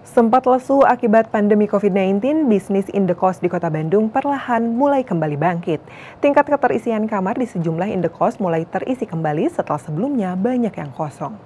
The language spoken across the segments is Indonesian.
Sempat lesu akibat pandemi COVID-19, bisnis indekos di kota Bandung perlahan mulai kembali bangkit. Tingkat keterisian kamar di sejumlah indekos mulai terisi kembali setelah sebelumnya banyak yang kosong.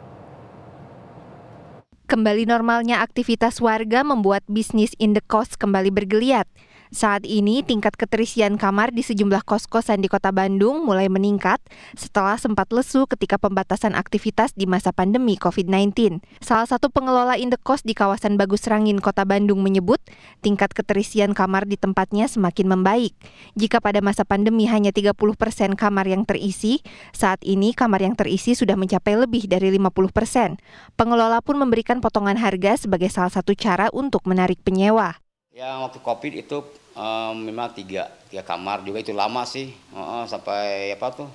Kembali normalnya aktivitas warga membuat bisnis indekos kembali bergeliat. Saat ini tingkat keterisian kamar di sejumlah kos-kosan di kota Bandung mulai meningkat setelah sempat lesu ketika pembatasan aktivitas di masa pandemi COVID-19. Salah satu pengelola indekos di kawasan Bagus Rangin, kota Bandung menyebut tingkat keterisian kamar di tempatnya semakin membaik. Jika pada masa pandemi hanya 30 persen kamar yang terisi, saat ini kamar yang terisi sudah mencapai lebih dari 50 persen. Pengelola pun memberikan potongan harga sebagai salah satu cara untuk menarik penyewa. Yang waktu COVID itu um, memang tiga, tiga kamar juga itu lama sih, uh, sampai apa tuh,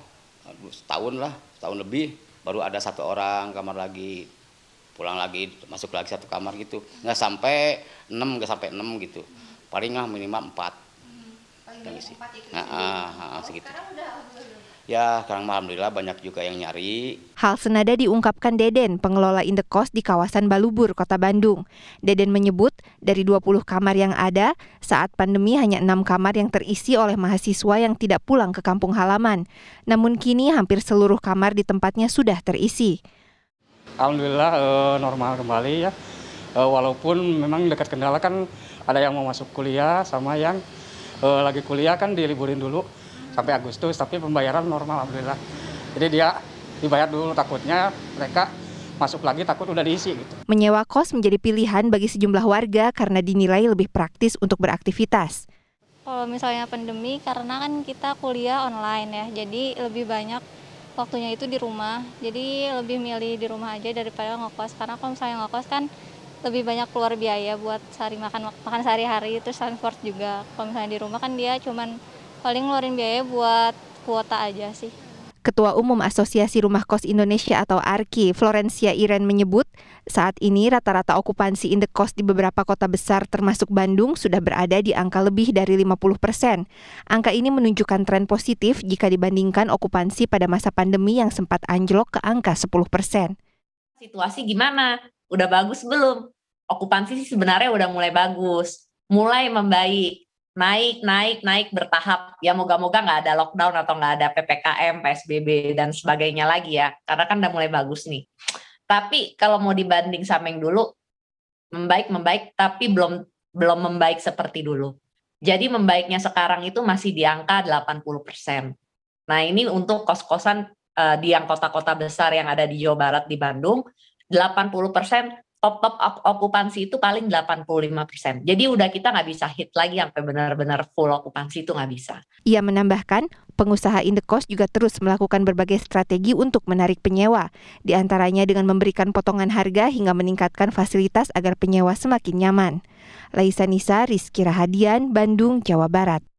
setahun lah, setahun lebih, baru ada satu orang kamar lagi, pulang lagi, masuk lagi satu kamar gitu. Nggak sampai enam, nggak sampai enam gitu. Paling lah minimal empat. Hmm, paling ya gitu. empat itu nah, uh, uh, segitu. Sekarang udah ya sekarang alhamdulillah banyak juga yang nyari. Hal senada diungkapkan Deden, pengelola Indekos di kawasan Balubur, Kota Bandung. Deden menyebut, dari 20 kamar yang ada, saat pandemi hanya enam kamar yang terisi oleh mahasiswa yang tidak pulang ke kampung halaman. Namun kini hampir seluruh kamar di tempatnya sudah terisi. Alhamdulillah eh, normal kembali ya. Eh, walaupun memang dekat kendala kan ada yang mau masuk kuliah sama yang eh, lagi kuliah kan diliburin dulu sampai Agustus tapi pembayaran normal alhamdulillah jadi dia dibayar dulu takutnya mereka masuk lagi takut udah diisi gitu. Menyewa kos menjadi pilihan bagi sejumlah warga karena dinilai lebih praktis untuk beraktivitas. Kalau misalnya pandemi karena kan kita kuliah online ya, jadi lebih banyak waktunya itu di rumah. Jadi lebih milih di rumah aja daripada ngokos karena kalau misalnya ngokos kan lebih banyak keluar biaya buat sehari makan makan sehari-hari itu transport juga. Kalau misalnya di rumah kan dia cuman paling ngeluarin biaya buat kuota aja sih. Ketua Umum Asosiasi Rumah Kos Indonesia atau ARKI, Florencia Iren menyebut, saat ini rata-rata okupansi indekos di beberapa kota besar termasuk Bandung sudah berada di angka lebih dari 50 persen. Angka ini menunjukkan tren positif jika dibandingkan okupansi pada masa pandemi yang sempat anjlok ke angka 10 persen. Situasi gimana? Udah bagus belum? Okupansi sih sebenarnya udah mulai bagus, mulai membaik naik, naik, naik bertahap. Ya moga-moga nggak ada lockdown atau nggak ada PPKM, PSBB dan sebagainya lagi ya. Karena kan udah mulai bagus nih. Tapi kalau mau dibanding sama yang dulu, membaik membaik, tapi belum belum membaik seperti dulu. Jadi membaiknya sekarang itu masih di angka 80%. Nah ini untuk kos-kosan uh, di yang kota-kota besar yang ada di Jawa Barat, di Bandung, 80% top-top okupansi itu paling 85%. Jadi udah kita nggak bisa hit lagi sampai benar-benar full okupansi itu nggak bisa. Ia menambahkan, pengusaha indekos juga terus melakukan berbagai strategi untuk menarik penyewa. Di antaranya dengan memberikan potongan harga hingga meningkatkan fasilitas agar penyewa semakin nyaman. Laisa Nisa, Rizky Rahadian, Bandung, Jawa Barat.